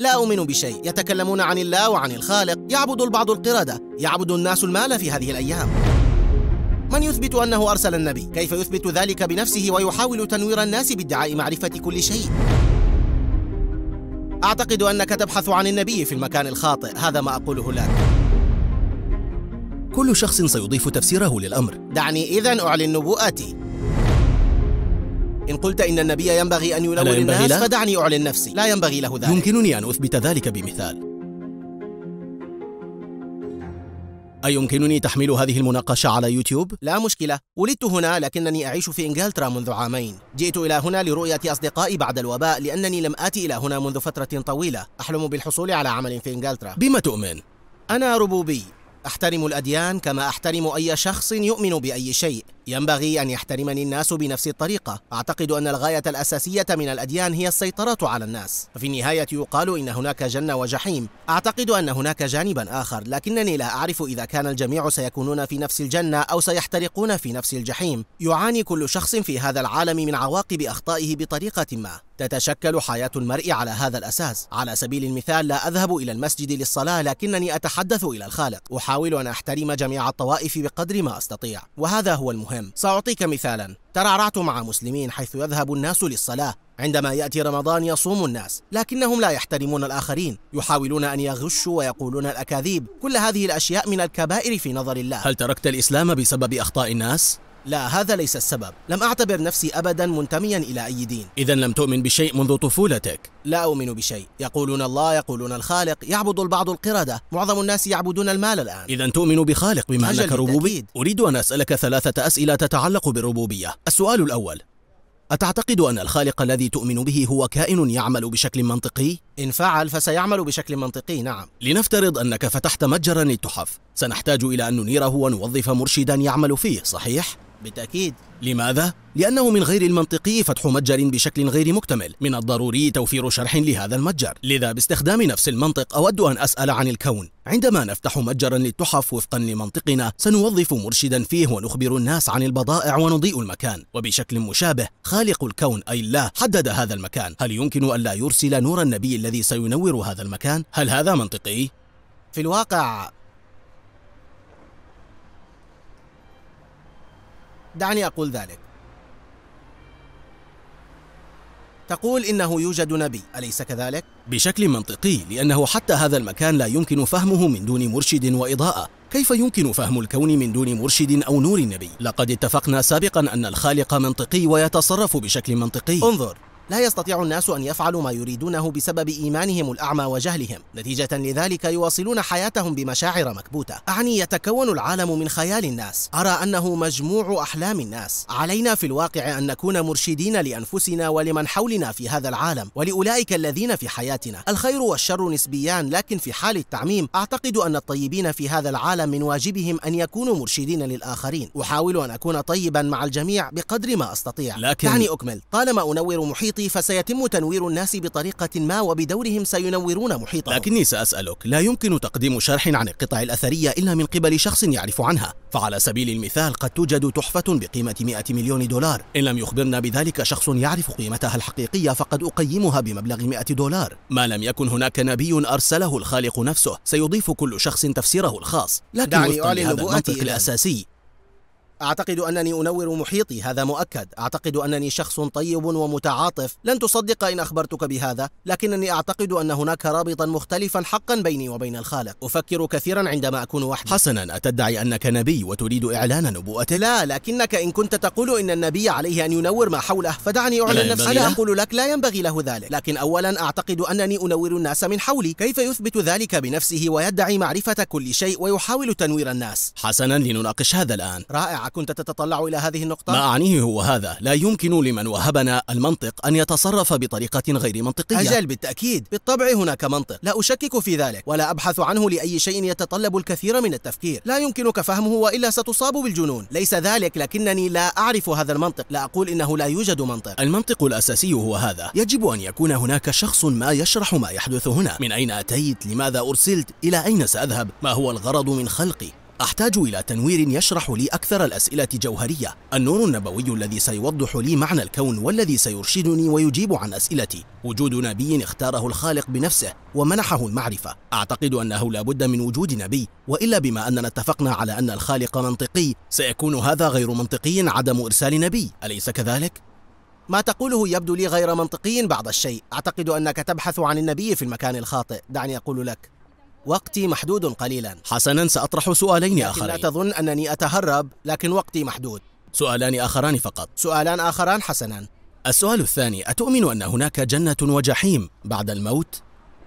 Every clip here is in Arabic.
لا أؤمن بشيء يتكلمون عن الله وعن الخالق يعبد البعض القردة يعبد الناس المال في هذه الأيام من يثبت أنه أرسل النبي؟ كيف يثبت ذلك بنفسه ويحاول تنوير الناس بادعاء معرفة كل شيء؟ أعتقد أنك تبحث عن النبي في المكان الخاطئ هذا ما أقوله لك كل شخص سيضيف تفسيره للأمر دعني إذا أعلن نبوءتي إن قلت إن النبي ينبغي أن يلون الناس له؟ فدعني أعلن نفسي لا ينبغي له ذلك يمكنني أن أثبت ذلك بمثال أيمكنني تحميل هذه المناقشة على يوتيوب؟ لا مشكلة، ولدت هنا لكنني أعيش في إنجلترا منذ عامين. جئت إلى هنا لرؤية أصدقائي بعد الوباء لأنني لم آتي إلى هنا منذ فترة طويلة. أحلم بالحصول على عمل في إنجلترا. بما تؤمن؟ أنا ربوبي، أحترم الأديان كما أحترم أي شخص يؤمن بأي شيء ينبغي أن يحترمني الناس بنفس الطريقة أعتقد أن الغاية الأساسية من الأديان هي السيطرة على الناس ففي النهاية يقال إن هناك جنة وجحيم أعتقد أن هناك جانبا آخر لكنني لا أعرف إذا كان الجميع سيكونون في نفس الجنة أو سيحترقون في نفس الجحيم يعاني كل شخص في هذا العالم من عواقب أخطائه بطريقة ما تتشكل حياة المرء على هذا الأساس على سبيل المثال لا أذهب إلى المسجد للصلاة لكنني أتحدث إلى الخالق أحاول أن أحترم جميع الطوائف بقدر ما أستطيع وهذا هو المهم سأعطيك مثالا ترعرعت مع مسلمين حيث يذهب الناس للصلاة عندما يأتي رمضان يصوم الناس لكنهم لا يحترمون الآخرين يحاولون أن يغشوا ويقولون الأكاذيب كل هذه الأشياء من الكبائر في نظر الله هل تركت الإسلام بسبب أخطاء الناس؟ لا هذا ليس السبب لم أعتبر نفسي أبدا منتميا إلى أي دين إذا لم تؤمن بشيء منذ طفولتك لا أؤمن بشيء يقولون الله يقولون الخالق يعبد البعض القردة معظم الناس يعبدون المال الآن إذا تؤمن بخالق بما أنك ربوبي أريد أن أسألك ثلاثة أسئلة تتعلق بالربوبية السؤال الأول أتعتقد أن الخالق الذي تؤمن به هو كائن يعمل بشكل منطقي؟ إن فعل فسيعمل بشكل منطقي نعم لنفترض أنك فتحت متجرا للتحف سنحتاج إلى أن ننيره ونوظف مرشدا يعمل فيه صحيح؟ بالتأكيد لماذا؟ لأنه من غير المنطقي فتح متجر بشكل غير مكتمل من الضروري توفير شرح لهذا المتجر لذا باستخدام نفس المنطق أود أن أسأل عن الكون عندما نفتح متجرا للتحف وفقا لمنطقنا سنوظف مرشدا فيه ونخبر الناس عن البضائع ونضيء المكان وبشكل مشابه خالق الكون أي الله حدد هذا المكان هل يمكن أن لا يرسل نور النبي الذي سينور هذا المكان؟ هل هذا منطقي؟ في الواقع دعني أقول ذلك تقول إنه يوجد نبي أليس كذلك؟ بشكل منطقي لأنه حتى هذا المكان لا يمكن فهمه من دون مرشد وإضاءة كيف يمكن فهم الكون من دون مرشد أو نور نبي؟ لقد اتفقنا سابقا أن الخالق منطقي ويتصرف بشكل منطقي انظر لا يستطيع الناس أن يفعلوا ما يريدونه بسبب إيمانهم الأعمى وجهلهم نتيجة لذلك يواصلون حياتهم بمشاعر مكبوتة أعني يتكون العالم من خيال الناس أرى أنه مجموع أحلام الناس علينا في الواقع أن نكون مرشدين لأنفسنا ولمن حولنا في هذا العالم ولأولئك الذين في حياتنا الخير والشر نسبيان لكن في حال التعميم أعتقد أن الطيبين في هذا العالم من واجبهم أن يكونوا مرشدين للآخرين أحاول أن أكون طيبا مع الجميع بقدر ما أستطيع لكن دعني أكمل طالما أنور محيط المحيط فسيتم تنوير الناس بطريقة ما وبدورهم سينورون محيطهم لكني سأسألك لا يمكن تقديم شرح عن القطع الأثرية إلا من قبل شخص يعرف عنها فعلى سبيل المثال قد توجد تحفة بقيمة 100 مليون دولار إن لم يخبرنا بذلك شخص يعرف قيمتها الحقيقية فقد أقيمها بمبلغ 100 دولار ما لم يكن هناك نبي أرسله الخالق نفسه سيضيف كل شخص تفسيره الخاص لكن دعني أعلن نبوءتي الأساسي أعتقد أنني أنور محيطي هذا مؤكد أعتقد أنني شخص طيب ومتعاطف لن تصدق إن أخبرتك بهذا لكنني أعتقد أن هناك رابطا مختلفا حقا بيني وبين الخالق أفكر كثيرا عندما أكون وحدي حسنا أتدعي أنك نبي وتريد إعلان نبوءتك لا لكنك إن كنت تقول إن النبي عليه أن ينور ما حوله فدعني أعلن نفسي أنا أقول لك لا ينبغي له ذلك لكن أولا أعتقد أنني أنور الناس من حولي كيف يثبت ذلك بنفسه ويدعي معرفة كل شيء ويحاول تنوير الناس حسنا لنناقش هذا الآن رائع كنت تتطلع إلى هذه النقطة؟ ما أعنيه هو هذا لا يمكن لمن وهبنا المنطق أن يتصرف بطريقة غير منطقية أجل بالتأكيد بالطبع هناك منطق لا أشكك في ذلك ولا أبحث عنه لأي شيء يتطلب الكثير من التفكير لا يمكنك فهمه وإلا ستصاب بالجنون ليس ذلك لكنني لا أعرف هذا المنطق لا أقول إنه لا يوجد منطق المنطق الأساسي هو هذا يجب أن يكون هناك شخص ما يشرح ما يحدث هنا من أين أتيت لماذا أرسلت إلى أين سأذهب ما هو الغرض من خلقي أحتاج إلى تنوير يشرح لي أكثر الأسئلة جوهرية النور النبوي الذي سيوضح لي معنى الكون والذي سيرشدني ويجيب عن أسئلتي وجود نبي اختاره الخالق بنفسه ومنحه المعرفة أعتقد أنه لا بد من وجود نبي وإلا بما أننا اتفقنا على أن الخالق منطقي سيكون هذا غير منطقي عدم إرسال نبي أليس كذلك؟ ما تقوله يبدو لي غير منطقي بعض الشيء أعتقد أنك تبحث عن النبي في المكان الخاطئ دعني أقول لك وقتي محدود قليلا حسنا سأطرح سؤالين آخرين لا تظن أنني أتهرب لكن وقتي محدود سؤالان آخران فقط سؤالان آخران حسنا السؤال الثاني أتؤمن أن هناك جنة وجحيم بعد الموت؟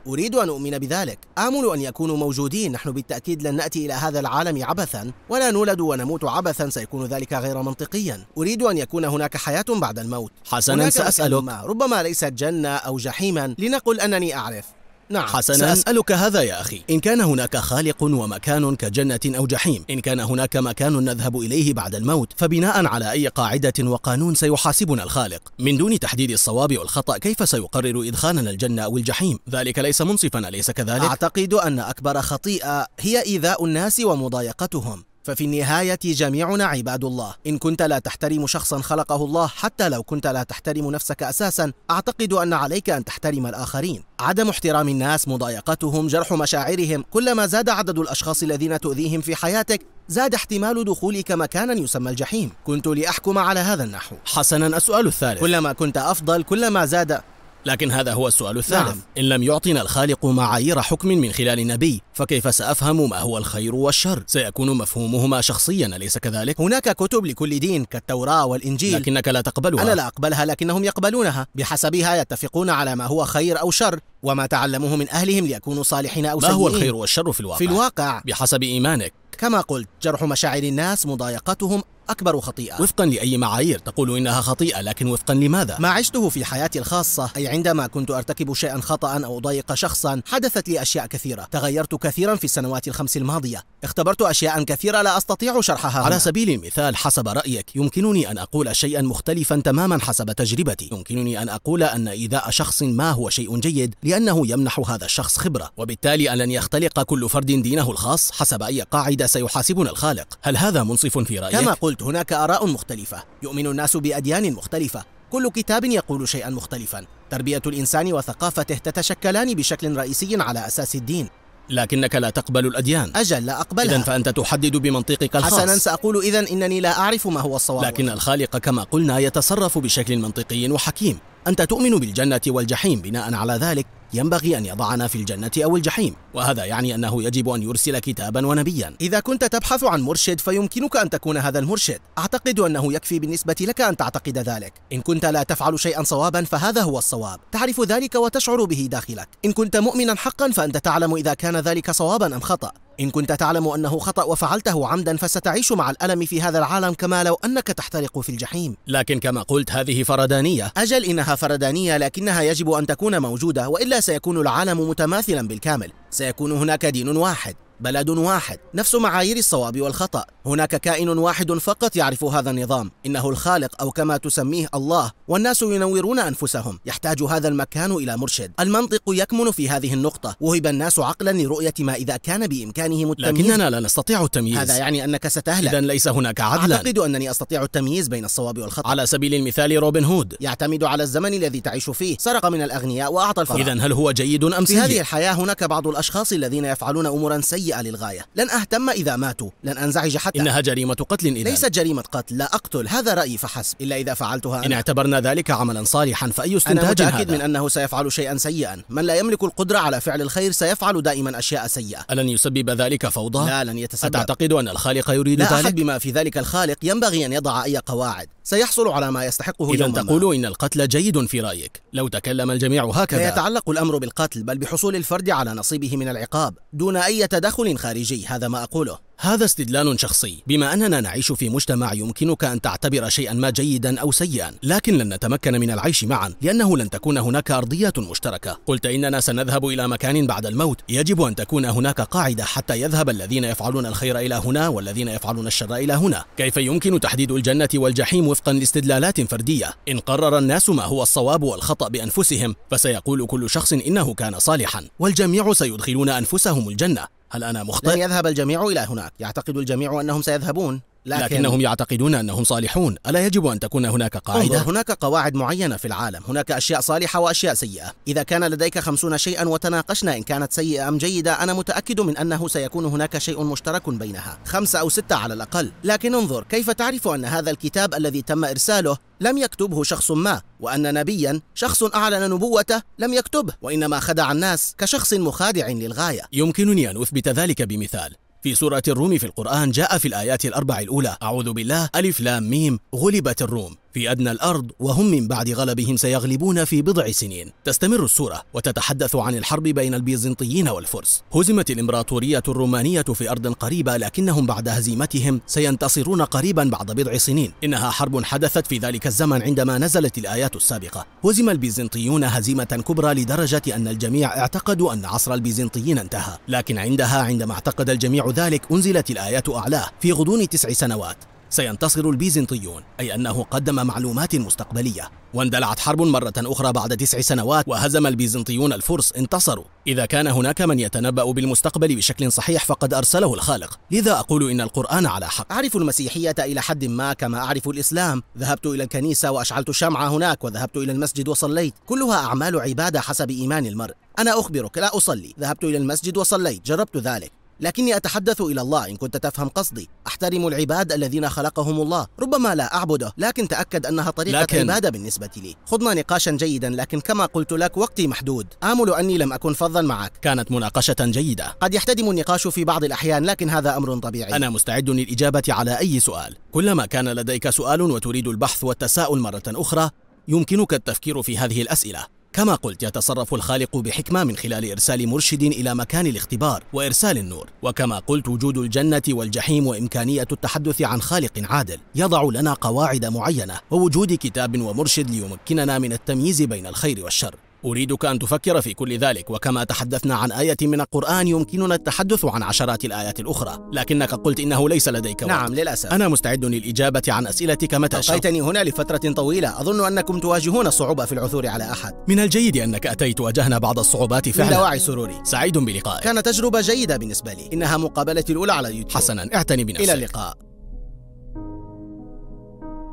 أريد أن أؤمن بذلك آمل أن يكونوا موجودين نحن بالتأكيد لن نأتي إلى هذا العالم عبثا ولا نولد ونموت عبثا سيكون ذلك غير منطقيا أريد أن يكون هناك حياة بعد الموت حسنا سأسألك ربما ليست جنة أو جحيما لنقل أنني أعرف نعم حسنا سأسألك هذا يا أخي إن كان هناك خالق ومكان كجنة أو جحيم إن كان هناك مكان نذهب إليه بعد الموت فبناء على أي قاعدة وقانون سيحاسبنا الخالق من دون تحديد الصواب والخطأ كيف سيقرر إدخالنا الجنة أو الجحيم ذلك ليس منصفا أليس كذلك؟ أعتقد أن أكبر خطيئة هي إيذاء الناس ومضايقتهم ففي النهاية جميعنا عباد الله إن كنت لا تحترم شخصا خلقه الله حتى لو كنت لا تحترم نفسك أساسا أعتقد أن عليك أن تحترم الآخرين عدم احترام الناس مضايقتهم جرح مشاعرهم كلما زاد عدد الأشخاص الذين تؤذيهم في حياتك زاد احتمال دخولك مكانا يسمى الجحيم كنت لأحكم على هذا النحو حسنا السؤال الثالث كلما كنت أفضل كلما زاد لكن هذا هو السؤال الثالث نعم. إن لم يعطنا الخالق معايير حكم من خلال النبي فكيف سأفهم ما هو الخير والشر سيكون مفهومهما شخصيا أليس كذلك هناك كتب لكل دين كالتوراة والإنجيل لكنك لا تقبلها أنا لا أقبلها لكنهم يقبلونها بحسبها يتفقون على ما هو خير أو شر وما تعلموه من أهلهم ليكونوا صالحين أو سيئين ما هو الخير والشر في الواقع؟ في الواقع بحسب إيمانك كما قلت جرح مشاعر الناس مضايقتهم أكبر خطيئة وفقا لأي معايير تقول إنها خطيئة لكن وفقا لماذا؟ ما عشته في حياتي الخاصة أي عندما كنت أرتكب شيئا خطأ أو أضايق شخصا حدثت لي أشياء كثيرة تغيرت كثيرا في السنوات الخمس الماضية اختبرت أشياء كثيرة لا أستطيع شرحها على هنا. سبيل المثال حسب رأيك يمكنني أن أقول شيئا مختلفا تماما حسب تجربتي يمكنني أن أقول أن إيذاء شخص ما هو شيء جيد لأنه يمنح هذا الشخص خبرة وبالتالي أن لن يختلق كل فرد دينه الخاص حسب أي قاعدة سيحاسبنا الخالق هل هذا منصف في رأيك؟ كما قلت قلت هناك آراء مختلفة يؤمن الناس بأديان مختلفة كل كتاب يقول شيئا مختلفا تربية الإنسان وثقافته تتشكلان بشكل رئيسي على أساس الدين لكنك لا تقبل الأديان أجل لا أقبلها إذا فأنت تحدد بمنطقك الخاص حسنا سأقول إذا إنني لا أعرف ما هو الصواب لكن الخالق كما قلنا يتصرف بشكل منطقي وحكيم أنت تؤمن بالجنة والجحيم بناء على ذلك ينبغي أن يضعنا في الجنة أو الجحيم وهذا يعني أنه يجب أن يرسل كتابا ونبيا إذا كنت تبحث عن مرشد فيمكنك أن تكون هذا المرشد أعتقد أنه يكفي بالنسبة لك أن تعتقد ذلك إن كنت لا تفعل شيئا صوابا فهذا هو الصواب تعرف ذلك وتشعر به داخلك إن كنت مؤمنا حقا فأنت تعلم إذا كان ذلك صوابا أم خطأ إن كنت تعلم أنه خطأ وفعلته عمدا فستعيش مع الألم في هذا العالم كما لو أنك تحترق في الجحيم لكن كما قلت هذه فردانية أجل إنها فردانية لكنها يجب أن تكون موجودة وإلا سيكون العالم متماثلا بالكامل سيكون هناك دين واحد بلد واحد نفس معايير الصواب والخطأ هناك كائن واحد فقط يعرف هذا النظام إنه الخالق أو كما تسميه الله والناس ينورون أنفسهم يحتاج هذا المكان إلى مرشد المنطق يكمن في هذه النقطة وهب الناس عقلا لرؤية ما إذا كان بإمكانهم التمييز لكننا لا نستطيع التمييز هذا يعني أنك ستهلك إذا ليس هناك عدلا أعتقد أنني أستطيع التمييز بين الصواب والخطأ على سبيل المثال روبن هود يعتمد على الزمن الذي تعيش فيه سرق من الأغنياء وأعطى الفقراء إذا هل هو جيد أم سيء؟ في هذه الحياة هناك بعض الأشخاص الذين يفعلون أمورا سيئة سيئة للغاية لن أهتم إذا ماتوا لن أنزعج حتى إنها جريمة قتل إذا ليست جريمة قتل لا أقتل هذا رأيي فحسب إلا إذا فعلتها أنا. إن اعتبرنا ذلك عملا صالحا فأي استنتاج أنا متأكد هذا؟ من أنه سيفعل شيئا سيئا من لا يملك القدرة على فعل الخير سيفعل دائما أشياء سيئة ألن يسبب ذلك فوضى؟ لا لن يتسبب أتعتقد أن الخالق يريد لا ذلك؟ أحد بما في ذلك الخالق ينبغي أن يضع أي قواعد سيحصل على ما يستحقه إذا تقول إن القتل جيد في رأيك لو تكلم الجميع هكذا لا يتعلق الأمر بالقتل بل بحصول الفرد على نصيبه من العقاب دون أي تدخل خارجي هذا ما أقوله هذا استدلال شخصي بما أننا نعيش في مجتمع يمكنك أن تعتبر شيئا ما جيدا أو سيئا لكن لن نتمكن من العيش معا لأنه لن تكون هناك أرضيات مشتركة قلت إننا سنذهب إلى مكان بعد الموت يجب أن تكون هناك قاعدة حتى يذهب الذين يفعلون الخير إلى هنا والذين يفعلون الشر إلى هنا كيف يمكن تحديد الجنة والجحيم وفقا لاستدلالات فردية إن قرر الناس ما هو الصواب والخطأ بأنفسهم فسيقول كل شخص إنه كان صالحا والجميع سيدخلون أنفسهم الجنة هل أنا مخطئ؟ لن يذهب الجميع إلى هناك يعتقد الجميع أنهم سيذهبون لكن لكنهم يعتقدون أنهم صالحون ألا يجب أن تكون هناك قاعدة؟ هناك قواعد معينة في العالم هناك أشياء صالحة وأشياء سيئة إذا كان لديك خمسون شيئا وتناقشنا إن كانت سيئة أم جيدة أنا متأكد من أنه سيكون هناك شيء مشترك بينها خمسة أو ستة على الأقل لكن انظر كيف تعرف أن هذا الكتاب الذي تم إرساله لم يكتبه شخص ما وأن نبيا شخص أعلن نبوته لم يكتبه وإنما خدع الناس كشخص مخادع للغاية يمكنني أن أثبت ذلك بمثال في سورة الروم في القرآن جاء في الآيات الأربع الأولى أعوذ بالله ألف لام ميم غلبت الروم في أدنى الأرض وهم من بعد غلبهم سيغلبون في بضع سنين تستمر السورة وتتحدث عن الحرب بين البيزنطيين والفرس هزمت الإمبراطورية الرومانية في أرض قريبة لكنهم بعد هزيمتهم سينتصرون قريبا بعد بضع سنين إنها حرب حدثت في ذلك الزمن عندما نزلت الآيات السابقة هزم البيزنطيون هزيمة كبرى لدرجة أن الجميع اعتقدوا أن عصر البيزنطيين انتهى لكن عندها عندما اعتقد الجميع ذلك أنزلت الآيات أعلاه في غضون تسع سنوات سينتصر البيزنطيون أي أنه قدم معلومات مستقبلية واندلعت حرب مرة أخرى بعد تسع سنوات وهزم البيزنطيون الفرس انتصروا إذا كان هناك من يتنبأ بالمستقبل بشكل صحيح فقد أرسله الخالق لذا أقول إن القرآن على حق أعرف المسيحية إلى حد ما كما أعرف الإسلام ذهبت إلى الكنيسة وأشعلت شمعة هناك وذهبت إلى المسجد وصليت كلها أعمال عبادة حسب إيمان المرء أنا أخبرك لا أصلي ذهبت إلى المسجد وصليت جربت ذلك لكني أتحدث إلى الله إن كنت تفهم قصدي أحترم العباد الذين خلقهم الله ربما لا أعبده لكن تأكد أنها طريقة لكن... عبادة بالنسبة لي خضنا نقاشا جيدا لكن كما قلت لك وقتي محدود آمل أني لم أكن فظا معك كانت مناقشة جيدة قد يحتدم النقاش في بعض الأحيان لكن هذا أمر طبيعي أنا مستعد للإجابة على أي سؤال كلما كان لديك سؤال وتريد البحث والتساؤل مرة أخرى يمكنك التفكير في هذه الأسئلة كما قلت يتصرف الخالق بحكمة من خلال إرسال مرشد إلى مكان الاختبار وإرسال النور وكما قلت وجود الجنة والجحيم وإمكانية التحدث عن خالق عادل يضع لنا قواعد معينة ووجود كتاب ومرشد ليمكننا من التمييز بين الخير والشر أريدك أن تفكر في كل ذلك وكما تحدثنا عن آية من القرآن يمكننا التحدث عن عشرات الآيات الأخرى لكنك قلت إنه ليس لديك وقت نعم للأسف أنا مستعد للإجابة عن أسئلتك متى ألقيتني هنا لفترة طويلة أظن أنكم تواجهون صعوبة في العثور على أحد من الجيد أنك أتيت واجهنا بعض الصعوبات فعلا من دواعي سروري سعيد بلقائك كانت تجربة جيدة بالنسبة لي إنها مقابلتي الأولى على يوتيوب حسنا اعتني بنفسك إلى اللقاء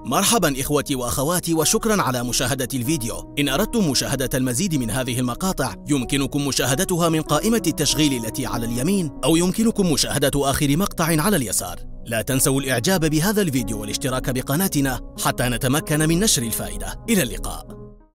مرحبا إخوتي وأخواتي وشكرا على مشاهدة الفيديو إن أردتم مشاهدة المزيد من هذه المقاطع يمكنكم مشاهدتها من قائمة التشغيل التي على اليمين أو يمكنكم مشاهدة آخر مقطع على اليسار لا تنسوا الإعجاب بهذا الفيديو والاشتراك بقناتنا حتى نتمكن من نشر الفائدة إلى اللقاء